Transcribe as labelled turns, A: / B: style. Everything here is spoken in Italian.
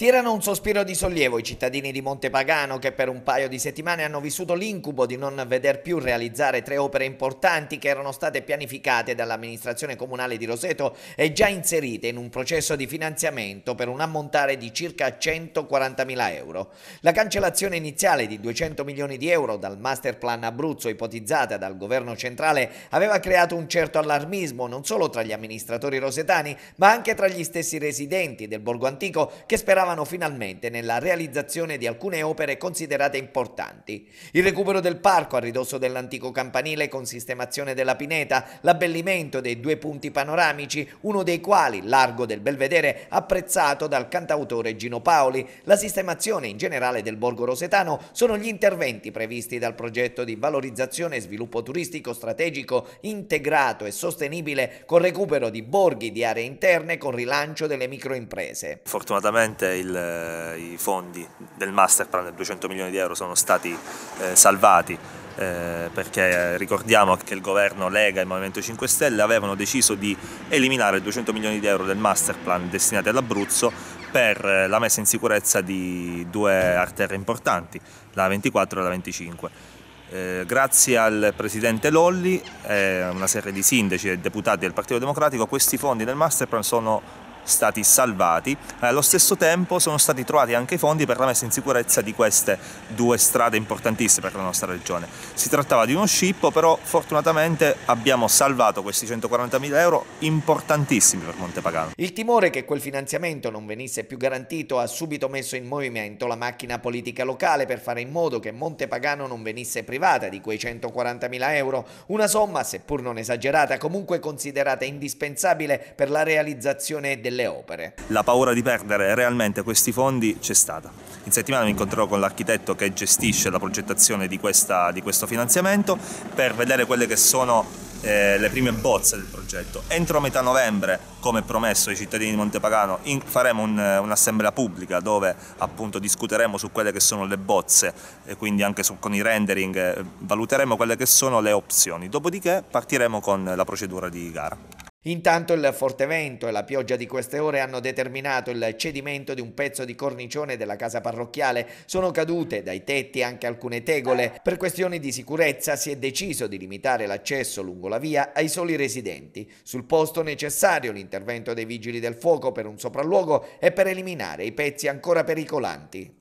A: Tirano un sospiro di sollievo i cittadini di Montepagano che per un paio di settimane hanno vissuto l'incubo di non veder più realizzare tre opere importanti che erano state pianificate dall'amministrazione comunale di Roseto e già inserite in un processo di finanziamento per un ammontare di circa 140.000 euro. La cancellazione iniziale di 200 milioni di euro dal master plan Abruzzo ipotizzata dal governo centrale aveva creato un certo allarmismo non solo tra gli amministratori rosetani ma anche tra gli stessi residenti del Borgo Antico che speravano sfociavano finalmente nella realizzazione di alcune opere considerate importanti. Il recupero del parco a ridosso dell'antico campanile con sistemazione della pineta, l'abbellimento dei due punti panoramici, uno dei quali, largo del Belvedere, apprezzato dal cantautore Gino Paoli, la sistemazione in generale del borgo rosetano sono gli interventi previsti dal progetto di valorizzazione e sviluppo turistico strategico integrato e sostenibile con recupero di borghi di aree interne con rilancio delle microimprese.
B: Fortunatamente il, eh, i fondi del Masterplan, 200 milioni di euro sono stati eh, salvati eh, perché eh, ricordiamo che il governo Lega e il Movimento 5 Stelle avevano deciso di eliminare 200 milioni di euro del Masterplan destinati all'Abruzzo per eh, la messa in sicurezza di due arterie importanti, la 24 e la 25. Eh, grazie al presidente Lolli e eh, una serie di sindaci e deputati del Partito Democratico, questi fondi del masterplan sono stati salvati. Allo stesso tempo sono stati trovati anche i fondi per la messa in sicurezza di queste due strade importantissime per la nostra regione. Si trattava di uno scippo, però fortunatamente abbiamo salvato questi 140.000 euro importantissimi per Montepagano.
A: Il timore che quel finanziamento non venisse più garantito ha subito messo in movimento la macchina politica locale per fare in modo che Montepagano non venisse privata di quei 140.000 euro, una somma seppur non esagerata comunque considerata indispensabile per la realizzazione del delle opere.
B: La paura di perdere realmente questi fondi c'è stata. In settimana mi incontrerò con l'architetto che gestisce la progettazione di, questa, di questo finanziamento per vedere quelle che sono eh, le prime bozze del progetto. Entro metà novembre, come promesso ai cittadini di Montepagano, in, faremo un, un'assemblea pubblica dove appunto discuteremo su quelle che sono le bozze e quindi anche su, con i rendering eh, valuteremo quelle che sono le opzioni. Dopodiché partiremo con la procedura di gara.
A: Intanto il forte vento e la pioggia di queste ore hanno determinato il cedimento di un pezzo di cornicione della casa parrocchiale. Sono cadute dai tetti anche alcune tegole. Per questioni di sicurezza si è deciso di limitare l'accesso lungo la via ai soli residenti. Sul posto necessario l'intervento dei vigili del fuoco per un sopralluogo e per eliminare i pezzi ancora pericolanti.